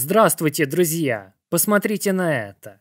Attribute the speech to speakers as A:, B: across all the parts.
A: Здравствуйте, друзья! Посмотрите на это!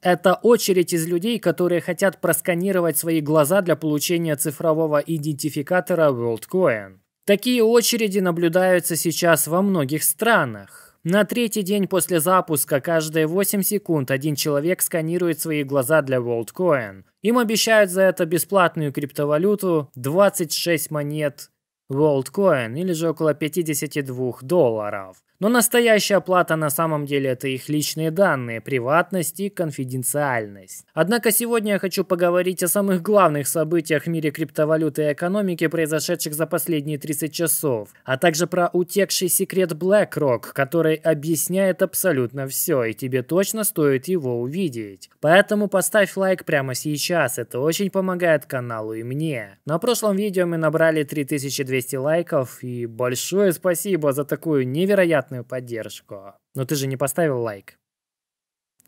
A: Это очередь из людей, которые хотят просканировать свои глаза для получения цифрового идентификатора WorldCoin. Такие очереди наблюдаются сейчас во многих странах. На третий день после запуска каждые 8 секунд один человек сканирует свои глаза для WorldCoin. Им обещают за это бесплатную криптовалюту 26 монет WorldCoin или же около 52 долларов. Но настоящая плата на самом деле это их личные данные, приватность и конфиденциальность. Однако сегодня я хочу поговорить о самых главных событиях в мире криптовалюты и экономики, произошедших за последние 30 часов, а также про утекший секрет BlackRock, который объясняет абсолютно все, и тебе точно стоит его увидеть. Поэтому поставь лайк прямо сейчас, это очень помогает каналу и мне. На прошлом видео мы набрали 3200 лайков, и большое спасибо за такую невероятную приятную поддержку. Но ты же не поставил лайк.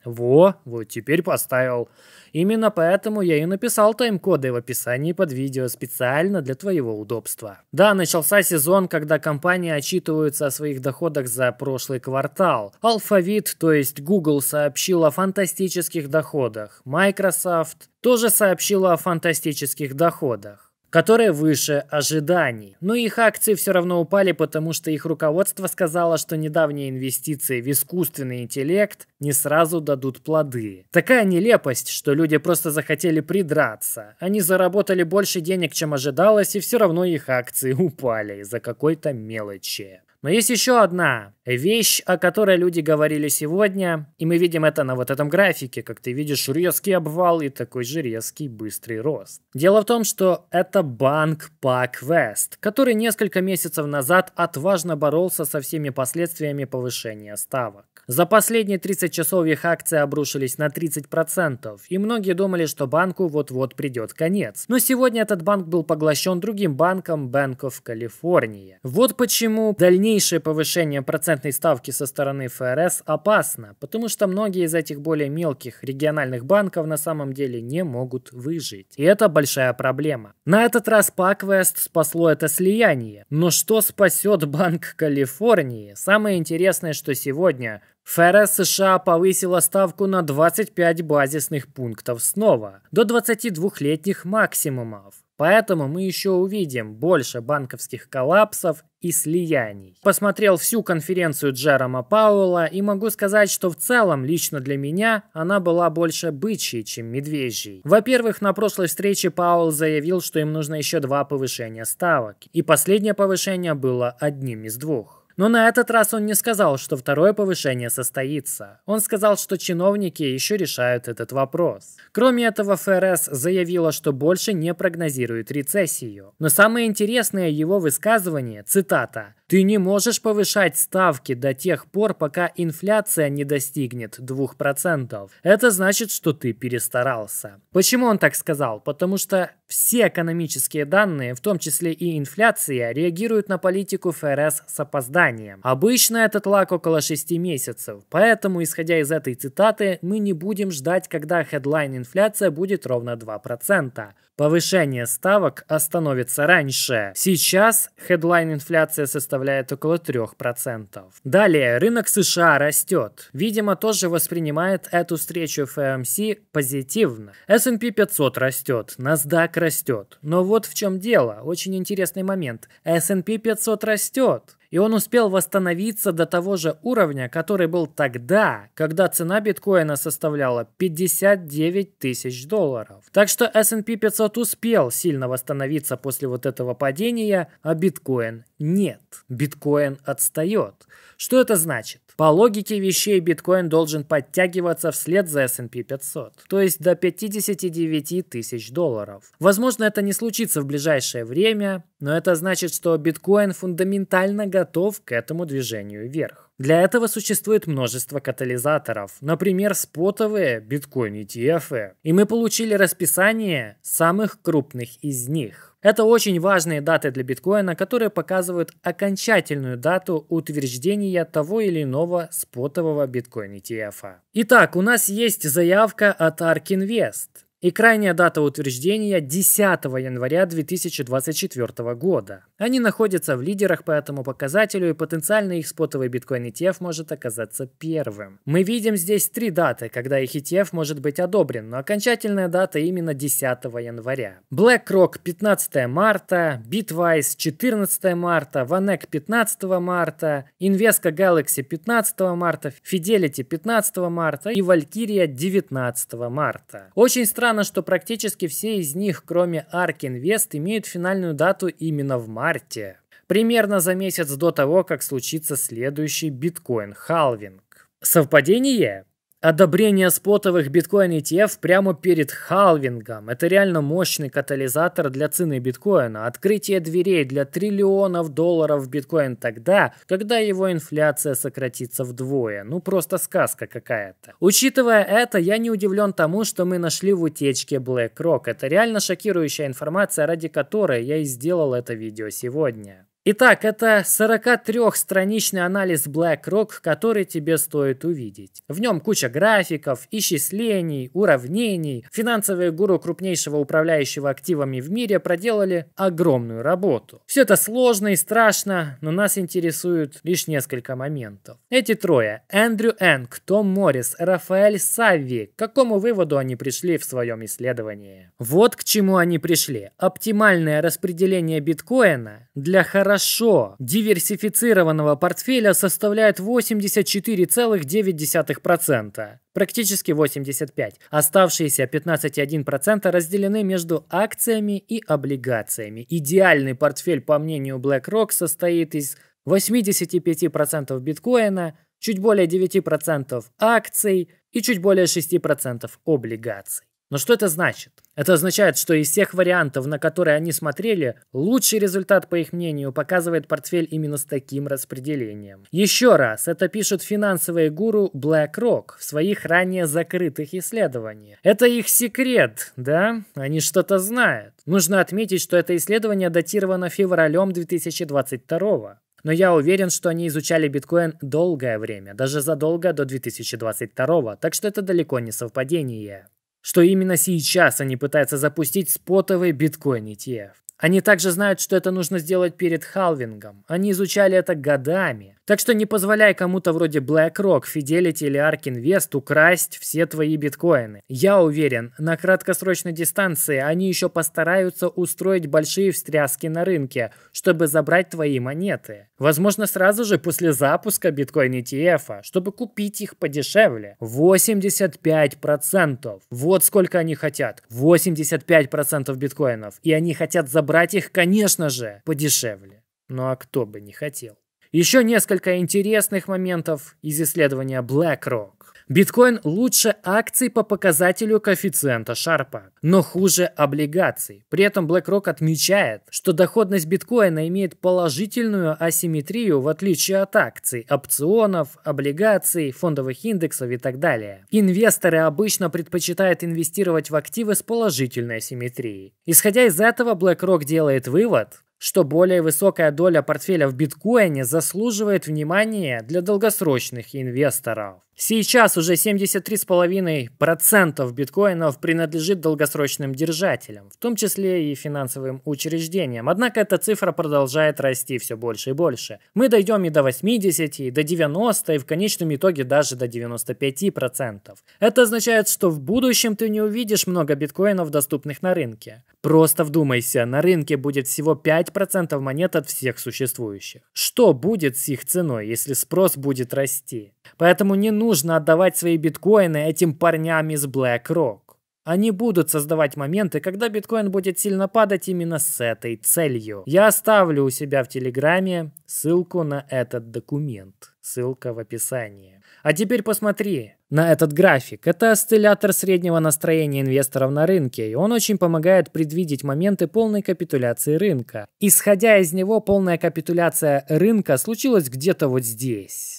A: Во, вот теперь поставил. Именно поэтому я и написал тайм-коды в описании под видео специально для твоего удобства. Да, начался сезон, когда компании отчитываются о своих доходах за прошлый квартал. Алфавит, то есть Google, сообщил о фантастических доходах. Microsoft тоже сообщила о фантастических доходах которые выше ожиданий. Но их акции все равно упали, потому что их руководство сказало, что недавние инвестиции в искусственный интеллект не сразу дадут плоды. Такая нелепость, что люди просто захотели придраться. Они заработали больше денег, чем ожидалось, и все равно их акции упали из-за какой-то мелочи. Но есть еще одна Вещь, о которой люди говорили сегодня, и мы видим это на вот этом графике, как ты видишь резкий обвал и такой же резкий быстрый рост. Дело в том, что это банк PacWest, который несколько месяцев назад отважно боролся со всеми последствиями повышения ставок. За последние 30 часов их акции обрушились на 30%, и многие думали, что банку вот-вот придет конец. Но сегодня этот банк был поглощен другим банком Bank of California. Вот почему дальнейшее повышение процентов процентной ставки со стороны ФРС опасно, потому что многие из этих более мелких региональных банков на самом деле не могут выжить. И это большая проблема. На этот раз Паквест спасло это слияние. Но что спасет Банк Калифорнии? Самое интересное, что сегодня ФРС США повысила ставку на 25 базисных пунктов снова, до 22-летних максимумов. Поэтому мы еще увидим больше банковских коллапсов и слияний. Посмотрел всю конференцию Джерома Пауэлла и могу сказать, что в целом лично для меня она была больше бычьей, чем медвежьей. Во-первых, на прошлой встрече Пауэлл заявил, что им нужно еще два повышения ставок, и последнее повышение было одним из двух. Но на этот раз он не сказал, что второе повышение состоится. Он сказал, что чиновники еще решают этот вопрос. Кроме этого, ФРС заявила, что больше не прогнозирует рецессию. Но самое интересное его высказывание, цитата, ты не можешь повышать ставки до тех пор, пока инфляция не достигнет 2%. Это значит, что ты перестарался. Почему он так сказал? Потому что все экономические данные, в том числе и инфляция, реагируют на политику ФРС с опозданием. Обычно этот лак около 6 месяцев, поэтому, исходя из этой цитаты, мы не будем ждать, когда хедлайн инфляция будет ровно 2%. Повышение ставок остановится раньше. Сейчас хедлайн инфляция составляет составляет около 3%. Далее, рынок США растет. Видимо, тоже воспринимает эту встречу ФМС эм позитивно. S&P 500 растет, NASDAQ растет. Но вот в чем дело, очень интересный момент. S&P 500 растет, и он успел восстановиться до того же уровня, который был тогда, когда цена биткоина составляла 59 тысяч долларов. Так что S&P 500 успел сильно восстановиться после вот этого падения, а биткоин нет, биткоин отстает. Что это значит? По логике вещей биткоин должен подтягиваться вслед за S&P 500, то есть до 59 тысяч долларов. Возможно, это не случится в ближайшее время, но это значит, что биткоин фундаментально готов к этому движению вверх. Для этого существует множество катализаторов, например, спотовые биткоин ETF, и мы получили расписание самых крупных из них. Это очень важные даты для биткоина, которые показывают окончательную дату утверждения того или иного спотового биткоин ETF. А. Итак, у нас есть заявка от ARK Invest и крайняя дата утверждения 10 января 2024 года. Они находятся в лидерах по этому показателю, и потенциально их спотовый биткоин ETF может оказаться первым. Мы видим здесь три даты, когда их ETF может быть одобрен, но окончательная дата именно 10 января. BlackRock 15 марта, Bitwise 14 марта, Vanek 15 марта, Invesco Galaxy 15 марта, Fidelity 15 марта и Valkyria 19 марта. Очень странно странно, что практически все из них, кроме ARK Invest, имеют финальную дату именно в марте. Примерно за месяц до того, как случится следующий биткоин-халвинг. Совпадение? одобрение спотовых биткоин ETF прямо перед халвингом. Это реально мощный катализатор для цены биткоина. Открытие дверей для триллионов долларов в биткоин тогда, когда его инфляция сократится вдвое. Ну просто сказка какая-то. Учитывая это, я не удивлен тому, что мы нашли в утечке BlackRock. Это реально шокирующая информация, ради которой я и сделал это видео сегодня. Итак, это 43-страничный анализ BlackRock, который тебе стоит увидеть. В нем куча графиков, исчислений, уравнений. Финансовые гуру крупнейшего управляющего активами в мире проделали огромную работу. Все это сложно и страшно, но нас интересует лишь несколько моментов. Эти трое – Эндрю Энг, Том Моррис, Рафаэль Савви. К какому выводу они пришли в своем исследовании? Вот к чему они пришли. Оптимальное распределение биткоина для хорошего хорошо диверсифицированного портфеля составляет 84,9%, практически 85%. Оставшиеся 15,1% разделены между акциями и облигациями. Идеальный портфель, по мнению BlackRock, состоит из 85% биткоина, чуть более 9% акций и чуть более 6% облигаций. Но что это значит? Это означает, что из всех вариантов, на которые они смотрели, лучший результат, по их мнению, показывает портфель именно с таким распределением. Еще раз, это пишут финансовые гуру BlackRock в своих ранее закрытых исследованиях. Это их секрет, да? Они что-то знают. Нужно отметить, что это исследование датировано февралем 2022 но я уверен, что они изучали биткоин долгое время, даже задолго до 2022, так что это далеко не совпадение что именно сейчас они пытаются запустить спотовый биткоин ETF. Они также знают, что это нужно сделать перед халвингом. Они изучали это годами. Так что не позволяй кому-то вроде BlackRock, Fidelity или ARK Invest украсть все твои биткоины. Я уверен, на краткосрочной дистанции они еще постараются устроить большие встряски на рынке, чтобы забрать твои монеты. Возможно, сразу же после запуска биткоин ETF, чтобы купить их подешевле. 85%. Вот сколько они хотят. 85% биткоинов. И они хотят забрать их, конечно же, подешевле. Ну а кто бы не хотел? Еще несколько интересных моментов из исследования BlackRock. Биткоин лучше акций по показателю коэффициента Шарпа, но хуже облигаций. При этом BlackRock отмечает, что доходность биткоина имеет положительную асимметрию в отличие от акций, опционов, облигаций, фондовых индексов и так далее. Инвесторы обычно предпочитают инвестировать в активы с положительной асимметрией. Исходя из этого, BlackRock делает вывод, что более высокая доля портфеля в биткоине заслуживает внимания для долгосрочных инвесторов. Сейчас уже 73,5% биткоинов принадлежит долгосрочным держателям, в том числе и финансовым учреждениям. Однако эта цифра продолжает расти все больше и больше. Мы дойдем и до 80, и до 90, и в конечном итоге даже до 95%. Это означает, что в будущем ты не увидишь много биткоинов, доступных на рынке. Просто вдумайся, на рынке будет всего 5% монет от всех существующих. Что будет с их ценой, если спрос будет расти? Поэтому не нужно нужно отдавать свои биткоины этим парням из BlackRock. Они будут создавать моменты, когда биткоин будет сильно падать именно с этой целью. Я оставлю у себя в Телеграме ссылку на этот документ. Ссылка в описании. А теперь посмотри на этот график. Это осциллятор среднего настроения инвесторов на рынке, и он очень помогает предвидеть моменты полной капитуляции рынка. Исходя из него, полная капитуляция рынка случилась где-то вот здесь.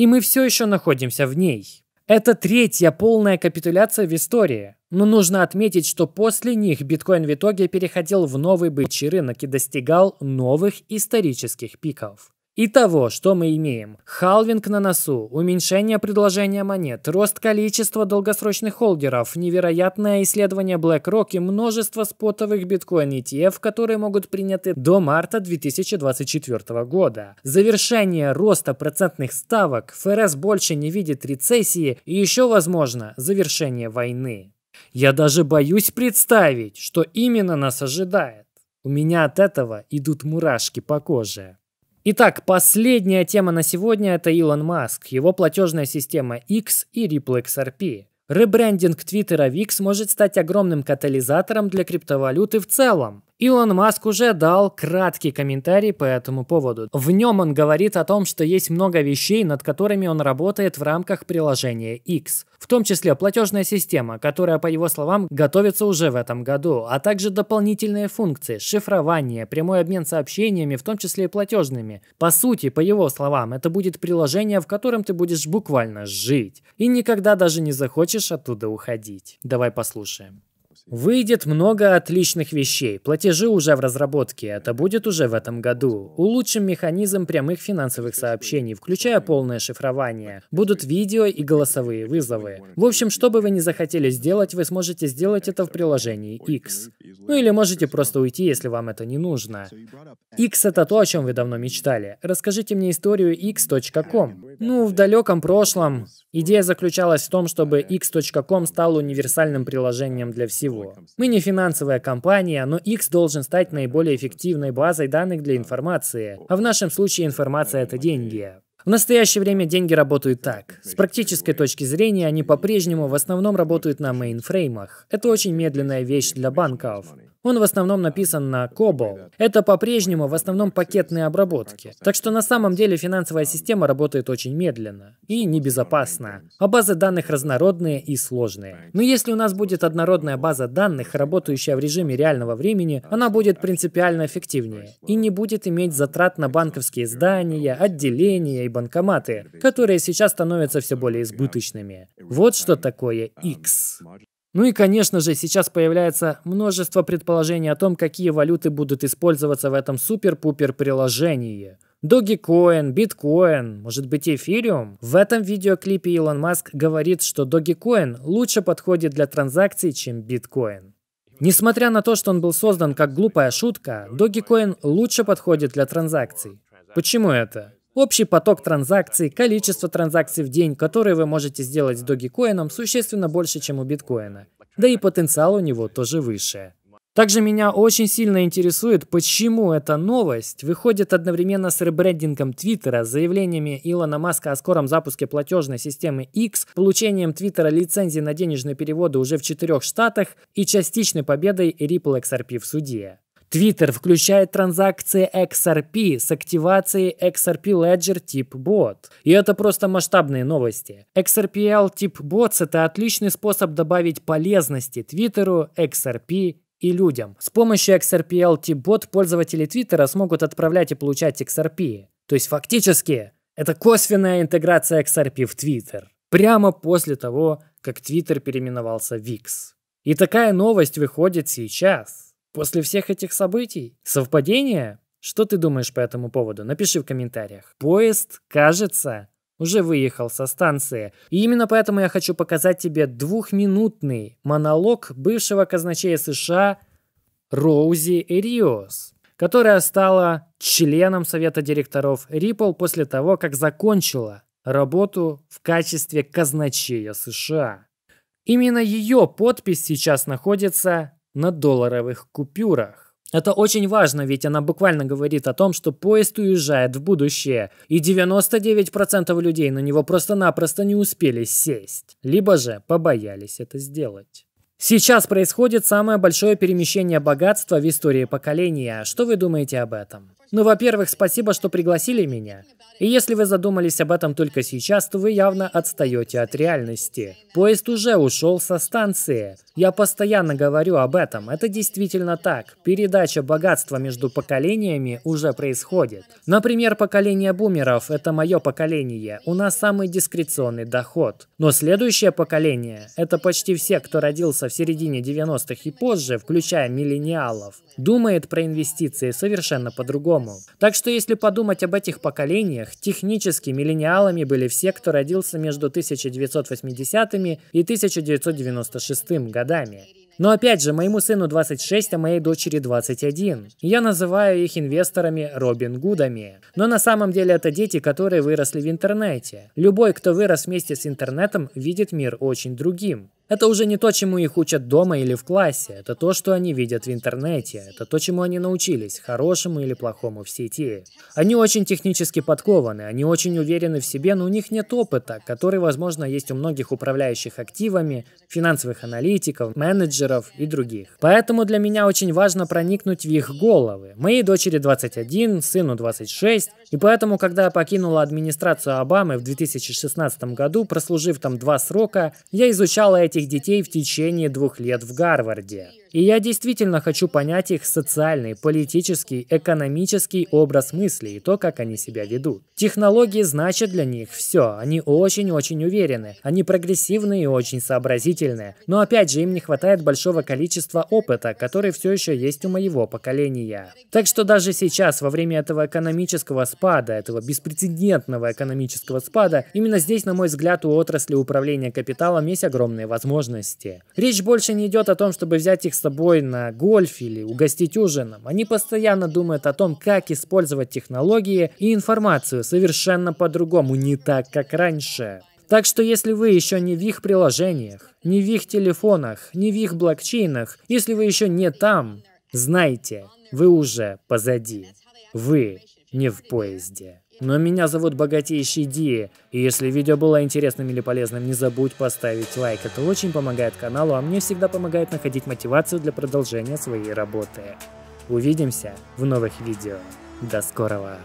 A: И мы все еще находимся в ней. Это третья полная капитуляция в истории. Но нужно отметить, что после них биткоин в итоге переходил в новый бычий рынок и достигал новых исторических пиков. Итого, что мы имеем? Халвинг на носу, уменьшение предложения монет, рост количества долгосрочных холдеров, невероятное исследование BlackRock и множество спотовых биткоин ETF, которые могут приняты до марта 2024 года. Завершение роста процентных ставок, ФРС больше не видит рецессии и еще, возможно, завершение войны. Я даже боюсь представить, что именно нас ожидает. У меня от этого идут мурашки по коже. Итак, последняя тема на сегодня – это Илон Маск, его платежная система X и Ripple XRP. Ребрендинг Твиттера X может стать огромным катализатором для криптовалюты в целом. Илон Маск уже дал краткий комментарий по этому поводу. В нем он говорит о том, что есть много вещей, над которыми он работает в рамках приложения X, в том числе платежная система, которая, по его словам, готовится уже в этом году, а также дополнительные функции, шифрование, прямой обмен сообщениями, в том числе и платежными. По сути, по его словам, это будет приложение, в котором ты будешь буквально жить и никогда даже не захочешь оттуда уходить. Давай послушаем. Выйдет много отличных вещей. Платежи уже в разработке, это будет уже в этом году. Улучшим механизм прямых финансовых сообщений, включая полное шифрование. Будут видео и голосовые вызовы. В общем, что бы вы ни захотели сделать, вы сможете сделать это в приложении X. Ну или можете просто уйти, если вам это не нужно. X это то, о чем вы давно мечтали. Расскажите мне историю x.com. Ну, в далеком прошлом идея заключалась в том, чтобы x.com стал универсальным приложением для всего. Мы не финансовая компания, но X должен стать наиболее эффективной базой данных для информации, а в нашем случае информация — это деньги. В настоящее время деньги работают так. С практической точки зрения они по-прежнему в основном работают на мейнфреймах. Это очень медленная вещь для банков. Он в основном написан на COBOL. Это по-прежнему в основном пакетные обработки. Так что на самом деле финансовая система работает очень медленно и небезопасно, а базы данных разнородные и сложные. Но если у нас будет однородная база данных, работающая в режиме реального времени, она будет принципиально эффективнее и не будет иметь затрат на банковские здания, отделения и банкоматы, которые сейчас становятся все более избыточными. Вот что такое X. Ну и, конечно же, сейчас появляется множество предположений о том, какие валюты будут использоваться в этом супер-пупер приложении. Dogecoin, биткоин, может быть эфириум? В этом видеоклипе Илон Маск говорит, что Dogecoin лучше подходит для транзакций, чем биткоин. Несмотря на то, что он был создан как глупая шутка, Dogecoin лучше подходит для транзакций. Почему это? Общий поток транзакций, количество транзакций в день, которые вы можете сделать с Dogecoin, существенно больше, чем у биткоина. Да и потенциал у него тоже выше. Также меня очень сильно интересует, почему эта новость выходит одновременно с ребрендингом Твиттера, заявлениями Илона Маска о скором запуске платежной системы X, получением Твиттера лицензии на денежные переводы уже в четырех штатах и частичной победой Ripple XRP в суде. Twitter включает транзакции XRP с активацией XRP Ledger тип Bot. И это просто масштабные новости. XRPL тип Bots – это отличный способ добавить полезности Твиттеру, XRP и людям. С помощью XRPL тип Bot пользователи Твиттера смогут отправлять и получать XRP. То есть фактически это косвенная интеграция XRP в Твиттер. Прямо после того, как Твиттер переименовался в X. И такая новость выходит сейчас. После всех этих событий? Совпадение? Что ты думаешь по этому поводу? Напиши в комментариях. Поезд, кажется, уже выехал со станции. И именно поэтому я хочу показать тебе двухминутный монолог бывшего казначея США Роузи Риос, которая стала членом совета директоров Ripple после того, как закончила работу в качестве казначея США. Именно ее подпись сейчас находится на долларовых купюрах. Это очень важно, ведь она буквально говорит о том, что поезд уезжает в будущее, и 99% людей на него просто-напросто не успели сесть, либо же побоялись это сделать. Сейчас происходит самое большое перемещение богатства в истории поколения. Что вы думаете об этом? Ну, во-первых, спасибо, что пригласили меня. И если вы задумались об этом только сейчас, то вы явно отстаете от реальности. Поезд уже ушел со станции. Я постоянно говорю об этом. Это действительно так. Передача богатства между поколениями уже происходит. Например, поколение бумеров – это мое поколение. У нас самый дискреционный доход. Но следующее поколение – это почти все, кто родился в середине 90-х и позже, включая миллениалов, думает про инвестиции совершенно по-другому по-другому. Так что если подумать об этих поколениях, технически миллениалами были все, кто родился между 1980 и 1996 годами. Но опять же, моему сыну 26, а моей дочери 21. Я называю их инвесторами Робин Гудами. Но на самом деле это дети, которые выросли в интернете. Любой, кто вырос вместе с интернетом, видит мир очень другим. Это уже не то, чему их учат дома или в классе, это то, что они видят в интернете, это то, чему они научились, хорошему или плохому в сети. Они очень технически подкованы, они очень уверены в себе, но у них нет опыта, который, возможно, есть у многих управляющих активами, финансовых аналитиков, менеджеров и других. Поэтому для меня очень важно проникнуть в их головы. Моей дочери 21, сыну 26, и поэтому, когда я покинула администрацию Обамы в 2016 году, прослужив там два срока, я изучала эти детей в течение двух лет в Гарварде. И я действительно хочу понять их социальный, политический, экономический образ мысли и то, как они себя ведут. Технологии значат для них все. Они очень-очень уверены. Они прогрессивны и очень сообразительные. Но опять же, им не хватает большого количества опыта, который все еще есть у моего поколения. Так что даже сейчас, во время этого экономического спада, этого беспрецедентного экономического спада, именно здесь, на мой взгляд, у отрасли управления капиталом есть огромные возможности. Речь больше не идет о том, чтобы взять их с собой на гольф или угостить ужином. Они постоянно думают о том, как использовать технологии и информацию совершенно по-другому, не так, как раньше. Так что если вы еще не в их приложениях, не в их телефонах, не в их блокчейнах, если вы еще не там, знайте, вы уже позади. Вы не в поезде. Но меня зовут Богатейший Ди, и если видео было интересным или полезным, не забудь поставить лайк, это очень помогает каналу, а мне всегда помогает находить мотивацию для продолжения своей работы. Увидимся в новых видео. До скорого!